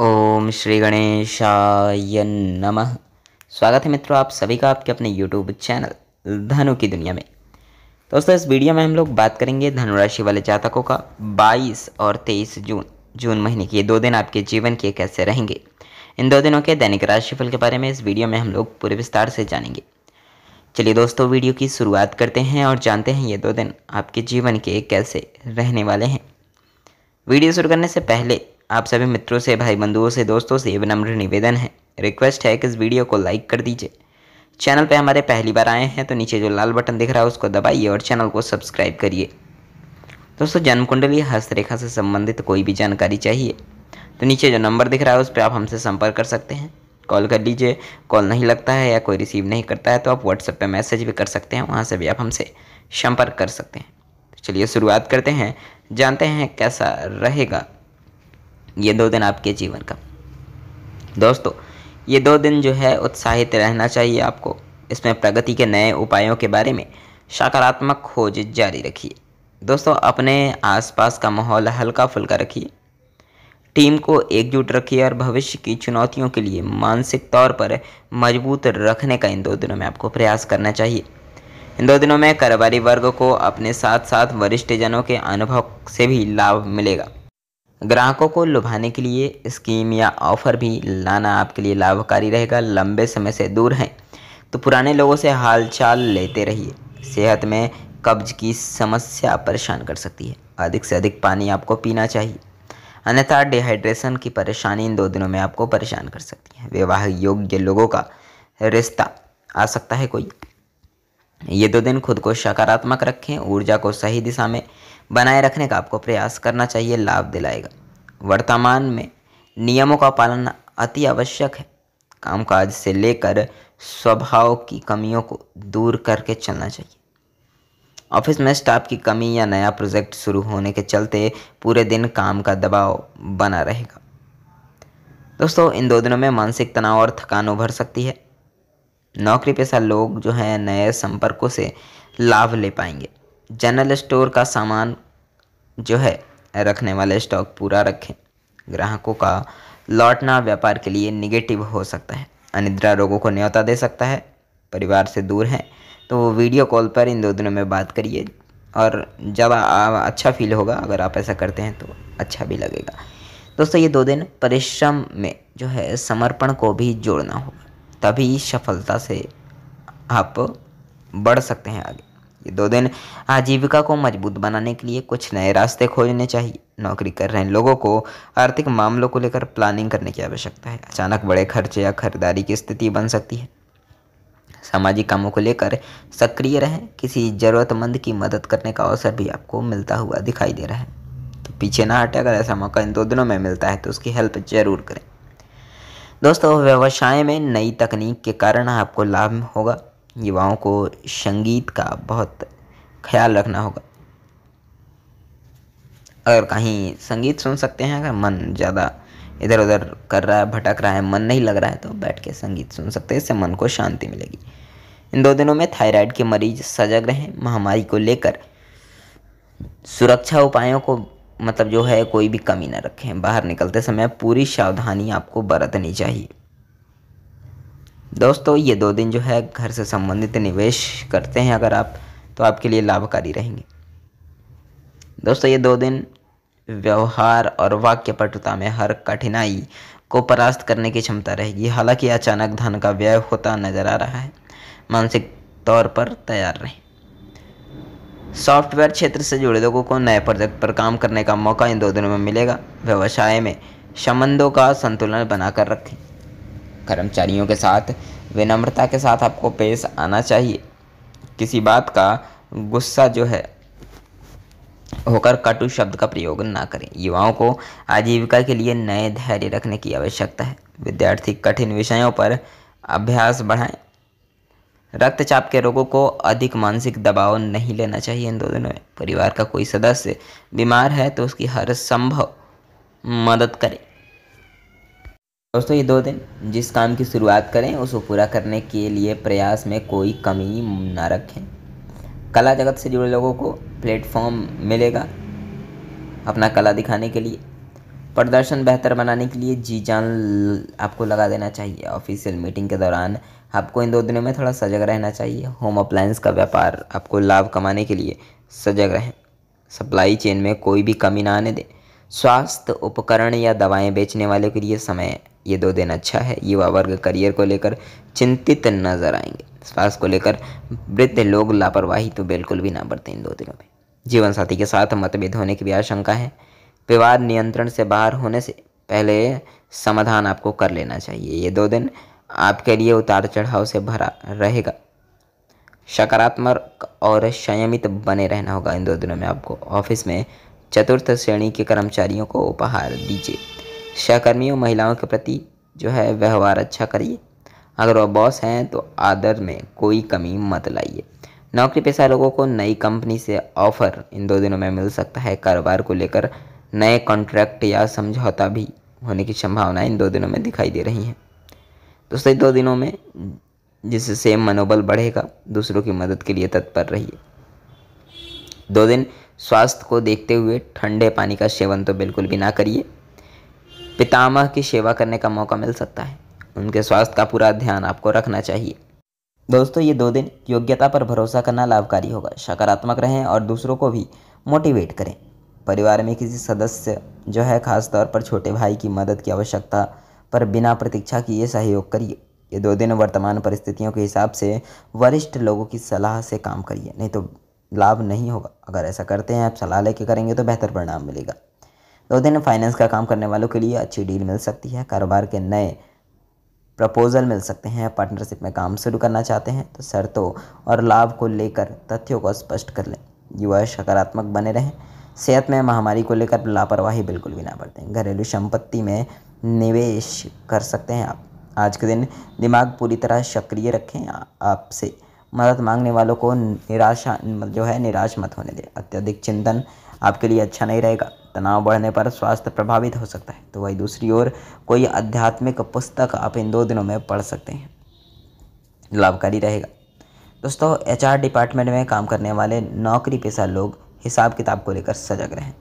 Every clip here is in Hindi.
ओम श्री गणेशाय नमः स्वागत है मित्रों आप सभी का आपके अपने यूट्यूब चैनल धनु की दुनिया में दोस्तों इस वीडियो में हम लोग बात करेंगे धनुराशि वाले जातकों का 22 और 23 जून जून महीने के ये दो दिन आपके जीवन के कैसे रहेंगे इन दो दिनों के दैनिक राशिफल के बारे में इस वीडियो में हम लोग पूरे विस्तार से जानेंगे चलिए दोस्तों वीडियो की शुरुआत करते हैं और जानते हैं ये दो दिन आपके जीवन के कैसे रहने वाले हैं वीडियो शुरू करने से पहले आप सभी मित्रों से भाई बंधुओं से दोस्तों से विनम्र निवेदन है रिक्वेस्ट है कि इस वीडियो को लाइक कर दीजिए चैनल पे हमारे पहली बार आए हैं तो नीचे जो लाल बटन दिख रहा है उसको दबाइए और चैनल को सब्सक्राइब करिए दोस्तों जन्म कुंडली हस्तरेखा से संबंधित कोई भी जानकारी चाहिए तो नीचे जो नंबर दिख रहा है उस पर आप हमसे संपर्क कर सकते हैं कॉल कर लीजिए कॉल नहीं लगता है या कोई रिसीव नहीं करता है तो आप व्हाट्सएप पर मैसेज भी कर सकते हैं वहाँ से भी आप हमसे संपर्क कर सकते हैं तो चलिए शुरुआत करते हैं जानते हैं कैसा रहेगा ये दो दिन आपके जीवन का दोस्तों ये दो दिन जो है उत्साहित रहना चाहिए आपको इसमें प्रगति के नए उपायों के बारे में सकारात्मक खोज जारी रखिए दोस्तों अपने आसपास का माहौल हल्का फुल्का रखिए टीम को एकजुट रखिए और भविष्य की चुनौतियों के लिए मानसिक तौर पर मजबूत रखने का इन दो दिनों में आपको प्रयास करना चाहिए इन दो दिनों में कारोबारी वर्ग को अपने साथ साथ वरिष्ठ जनों के अनुभव से भी लाभ मिलेगा ग्राहकों को लुभाने के लिए स्कीम या ऑफर भी लाना आपके लिए लाभकारी रहेगा लंबे समय से दूर हैं तो पुराने लोगों से हालचाल लेते रहिए सेहत में कब्ज की समस्या परेशान कर सकती है अधिक से अधिक पानी आपको पीना चाहिए अन्यथा डिहाइड्रेशन की परेशानी इन दो दिनों में आपको परेशान कर सकती है विवाह योग्य लोगों का रिश्ता आ सकता है कोई ये दो दिन खुद को सकारात्मक रखें ऊर्जा को सही दिशा में बनाए रखने का आपको प्रयास करना चाहिए लाभ दिलाएगा वर्तमान में नियमों का पालन अति आवश्यक है कामकाज से लेकर स्वभाव की कमियों को दूर करके चलना चाहिए ऑफिस में स्टाफ की कमी या नया प्रोजेक्ट शुरू होने के चलते पूरे दिन काम का दबाव बना रहेगा दोस्तों इन दो दिनों में मानसिक तनाव और थकान उभर सकती है नौकरी पेशा लोग जो हैं नए संपर्कों से लाभ ले पाएंगे जनरल स्टोर का सामान जो है रखने वाले स्टॉक पूरा रखें ग्राहकों का लौटना व्यापार के लिए निगेटिव हो सकता है अनिद्रा रोगों को न्यौता दे सकता है परिवार से दूर हैं तो वीडियो कॉल पर इन दो दिनों में बात करिए और जब अच्छा फील होगा अगर आप ऐसा करते हैं तो अच्छा भी लगेगा दोस्तों ये दो दिन परिश्रम में जो है समर्पण को भी जोड़ना होगा तभी सफलता से आप बढ़ सकते हैं आगे दो दिन आजीविका को मजबूत बनाने के लिए कुछ नए रास्ते खोजने चाहिए नौकरी कर रहे लोगों को आर्थिक मामलों को लेकर प्लानिंग करने की आवश्यकता है अचानक बड़े खर्चे या खरीदारी की स्थिति बन सकती है सामाजिक कामों को लेकर सक्रिय रहें किसी ज़रूरतमंद की मदद करने का अवसर भी आपको मिलता हुआ दिखाई दे रहा है तो पीछे ना हटे अगर ऐसा मौका इन दो दिनों में मिलता है तो उसकी हेल्प जरूर करें दोस्तों व्यवसाय में नई तकनीक के कारण आपको लाभ होगा युवाओं को संगीत का बहुत ख्याल रखना होगा अगर कहीं संगीत सुन सकते हैं अगर मन ज़्यादा इधर उधर कर रहा है भटक रहा है मन नहीं लग रहा है तो बैठ के संगीत सुन सकते हैं इससे मन को शांति मिलेगी इन दो दिनों में थायराइड के मरीज सजग रहें महामारी को लेकर सुरक्षा उपायों को मतलब जो है कोई भी कमी ना रखें बाहर निकलते समय पूरी सावधानी आपको बरतनी चाहिए दोस्तों ये दो दिन जो है घर से संबंधित निवेश करते हैं अगर आप तो आपके लिए लाभकारी रहेंगे दोस्तों ये दो दिन व्यवहार और वाक्य पटुता में हर कठिनाई को परास्त करने की क्षमता रहेगी हालांकि अचानक धन का व्यय होता नजर आ रहा है मानसिक तौर पर तैयार रहें सॉफ्टवेयर क्षेत्र से जुड़े लोगों को नए प्रोजेक्ट पर काम करने का मौका इन दो दिनों में मिलेगा व्यवसाय में संबंधों का संतुलन बनाकर रखें कर्मचारियों के साथ विनम्रता के साथ आपको पेश आना चाहिए किसी बात का गुस्सा जो है होकर कटु शब्द का प्रयोग ना करें युवाओं को आजीविका के लिए नए धैर्य रखने की आवश्यकता है विद्यार्थी कठिन विषयों पर अभ्यास बढ़ाएं रक्तचाप के रोगों को अधिक मानसिक दबाव नहीं लेना चाहिए इन दो दिनों में परिवार का कोई सदस्य बीमार है तो उसकी हर संभव मदद करें दोस्तों ये दो दिन जिस काम की शुरुआत करें उसको पूरा करने के लिए प्रयास में कोई कमी ना रखें कला जगत से जुड़े लोगों को प्लेटफॉर्म मिलेगा अपना कला दिखाने के लिए प्रदर्शन बेहतर बनाने के लिए जी जान आपको लगा देना चाहिए ऑफिशियल मीटिंग के दौरान आपको इन दो दिनों में थोड़ा सजग रहना चाहिए होम अप्लायंस का व्यापार आपको लाभ कमाने के लिए सजग रहें सप्लाई चेन में कोई भी कमी ना आने दें स्वास्थ्य उपकरण या दवाएं बेचने वालों के लिए समय ये दो दिन अच्छा है युवा वर्ग करियर को लेकर चिंतित नजर आएंगे स्वास्थ्य को लेकर वृद्ध लोग लापरवाही तो बिल्कुल भी ना बरते इन दो दिनों में जीवन साथी के साथ मतभेद होने की भी आशंका है विवाद नियंत्रण से बाहर होने से पहले समाधान आपको कर लेना चाहिए ये दो दिन आपके लिए उतार चढ़ाव से भरा रहेगा सकारात्मक और संयमित बने रहना होगा इन दो दिनों में आपको ऑफिस में चतुर्थ श्रेणी के कर्मचारियों को उपहार दीजिए सहकर्मियों महिलाओं के प्रति जो है व्यवहार अच्छा करिए अगर वह बॉस हैं तो आदर में कोई कमी मत लाइए नौकरी पेशा लोगों को नई कंपनी से ऑफर इन दो दिनों में मिल सकता है कारोबार को लेकर नए कॉन्ट्रैक्ट या समझौता भी होने की संभावना इन दो दिनों में दिखाई दे रही है दोस्तों दो दिनों में जिससे मनोबल बढ़ेगा दूसरों की मदद के लिए तत्पर रहिए दो दिन स्वास्थ्य को देखते हुए ठंडे पानी का सेवन तो बिल्कुल भी ना करिए पितामह की सेवा करने का मौका मिल सकता है उनके स्वास्थ्य का पूरा ध्यान आपको रखना चाहिए दोस्तों ये दो दिन योग्यता पर भरोसा करना लाभकारी होगा सकारात्मक रहें और दूसरों को भी मोटिवेट करें परिवार में किसी सदस्य जो है खास तौर पर छोटे भाई की मदद की आवश्यकता पर बिना प्रतीक्षा किए सहयोग करिए ये दो दिन वर्तमान परिस्थितियों के हिसाब से वरिष्ठ लोगों की सलाह से काम करिए नहीं तो लाभ नहीं होगा अगर ऐसा करते हैं आप सलाह लेके करेंगे तो बेहतर परिणाम मिलेगा दिन फाइनेंस का काम करने वालों के लिए अच्छी डील मिल सकती है कारोबार के नए प्रपोजल मिल सकते हैं पार्टनरशिप में काम शुरू करना चाहते हैं तो शर्तों और लाभ को लेकर तथ्यों को स्पष्ट कर लें युवा सकारात्मक बने रहें सेहत में महामारी को लेकर लापरवाही बिल्कुल भी ना बरतें घरेलू संपत्ति में निवेश कर सकते हैं आप आज के दिन दिमाग पूरी तरह सक्रिय रखें आपसे मदद मांगने वालों को निराशा जो है निराश मत होने दें अत्यधिक चिंतन आपके लिए अच्छा नहीं रहेगा तनाव बढ़ने पर स्वास्थ्य प्रभावित हो सकता है तो वही दूसरी ओर कोई आध्यात्मिक पुस्तक आप इन दो दिनों में पढ़ सकते हैं लाभकारी रहेगा दोस्तों एचआर डिपार्टमेंट में काम करने वाले नौकरी पेशा लोग हिसाब किताब को लेकर सजग रहें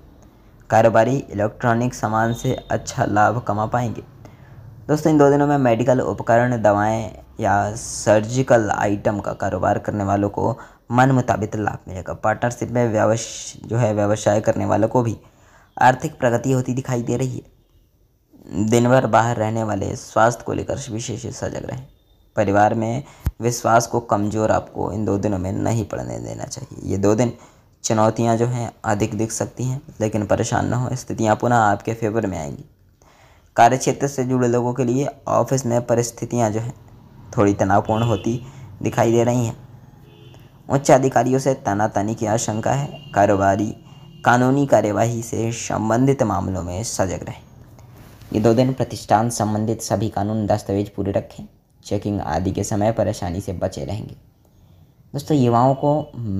कारोबारी इलेक्ट्रॉनिक सामान से अच्छा लाभ कमा पाएंगे दोस्तों इन दो दिनों में मेडिकल उपकरण दवाएं या सर्जिकल आइटम का कारोबार करने वालों को मन मुताबिक लाभ मिलेगा पार्टनरशिप में व्यवस जो है व्यवसाय करने वालों को भी आर्थिक प्रगति होती दिखाई दे रही है दिन भर बाहर रहने वाले स्वास्थ्य को लेकर विशेष सजग रहे परिवार में विश्वास को कमज़ोर आपको इन दो दिनों में नहीं पड़ने देना चाहिए ये दो दिन चुनौतियाँ जो हैं अधिक दिख सकती हैं लेकिन परेशान न हो स्थितियाँ पुनः आपके फेवर में आएंगी कार्य क्षेत्र से जुड़े लोगों के लिए ऑफिस में परिस्थितियाँ जो हैं थोड़ी तनावपूर्ण होती दिखाई दे रही हैं उच्च अधिकारियों से तनातनी की आशंका है कारोबारी कानूनी कार्यवाही से संबंधित मामलों में सजग रहें ये दो दिन प्रतिष्ठान संबंधित सभी कानून दस्तावेज पूरे रखें चेकिंग आदि के समय परेशानी से बचे रहेंगे दोस्तों युवाओं को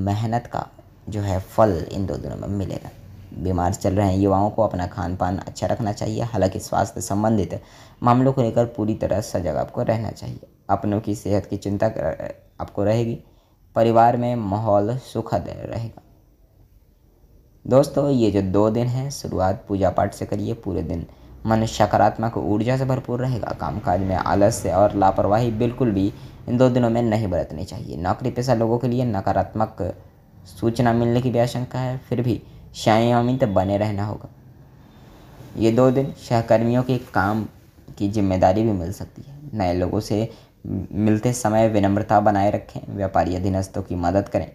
मेहनत का जो है फल इन दो दिनों में मिलेगा बीमार चल रहे हैं युवाओं को अपना खान पान अच्छा रखना चाहिए हालांकि स्वास्थ्य संबंधित मामलों को लेकर पूरी तरह सजग आपको रहना चाहिए अपनों की सेहत की चिंता आपको रहेगी परिवार में माहौल सुखद रहेगा दोस्तों ये जो दो दिन हैं शुरुआत पूजा पाठ से करिए पूरे दिन मन सकारात्मक ऊर्जा से भरपूर रहेगा कामकाज में आलस्य और लापरवाही बिल्कुल भी इन दो दिनों में नहीं बरतनी चाहिए नौकरी पेशा लोगों के लिए नकारात्मक सूचना मिलने की भी आशंका है फिर भी संयमित बने रहना होगा ये दो दिन सहकर्मियों के काम की जिम्मेदारी भी मिल सकती है नए लोगों से मिलते समय विनम्रता बनाए रखें व्यापारी अधीनस्थों की मदद करें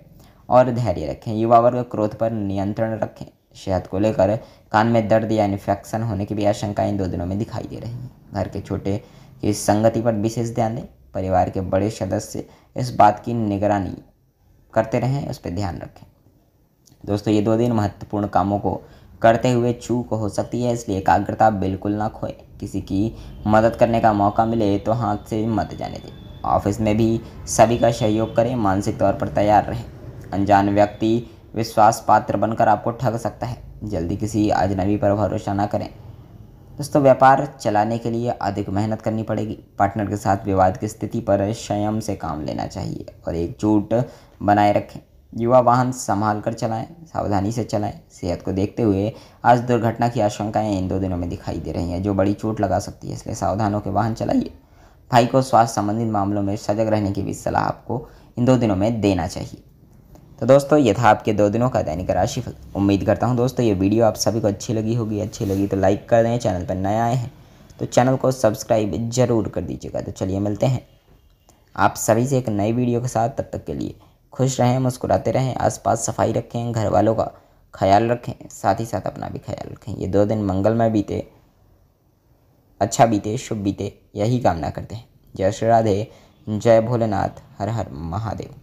और धैर्य रखें युवा वर्ग क्रोध पर नियंत्रण रखें सेहत को लेकर कान में दर्द या इन्फेक्शन होने की भी आशंका इन दो दिनों में दिखाई दे रही है घर के छोटे की संगति पर विशेष ध्यान दें परिवार के बड़े सदस्य इस बात की निगरानी करते रहें उस पर ध्यान रखें दोस्तों ये दो दिन महत्वपूर्ण कामों को करते हुए चूक हो सकती है इसलिए एकाग्रता बिल्कुल ना खोए किसी की मदद करने का मौका मिले तो हाथ से मत जाने दें ऑफिस में भी सभी का सहयोग करें मानसिक तौर पर तैयार रहें अनजान व्यक्ति विश्वास पात्र बनकर आपको ठग सकता है जल्दी किसी अजनबी पर भरोसा ना करें दोस्तों व्यापार चलाने के लिए अधिक मेहनत करनी पड़ेगी पार्टनर के साथ विवाद की स्थिति पर संयम से काम लेना चाहिए और एकजुट बनाए रखें युवा वाहन संभाल कर चलाएं सावधानी से चलाएं सेहत को देखते हुए आज दुर्घटना की आशंकाएं इन दो दिनों में दिखाई दे रही हैं जो बड़ी चोट लगा सकती है इसलिए सावधान होकर वाहन चलाइए भाई को स्वास्थ्य संबंधित मामलों में सजग रहने की भी सलाह आपको इन दो दिनों में देना चाहिए तो दोस्तों ये था आपके दो दिनों का दैनिक राशिफल उम्मीद करता हूँ दोस्तों ये वीडियो आप सभी को अच्छी लगी होगी अच्छी लगी तो लाइक कर दें चैनल पर नए आए हैं तो चैनल को सब्सक्राइब ज़रूर कर दीजिएगा तो चलिए मिलते हैं आप सभी से एक नई वीडियो के साथ तब तक के लिए खुश रहें मुस्कुराते रहें आसपास सफाई रखें घर वालों का ख्याल रखें साथ ही साथ अपना भी ख्याल रखें ये दो दिन मंगलमय बीते अच्छा बीते शुभ बीते यही कामना करते हैं जय श्री राधे जय भोलेनाथ हर हर महादेव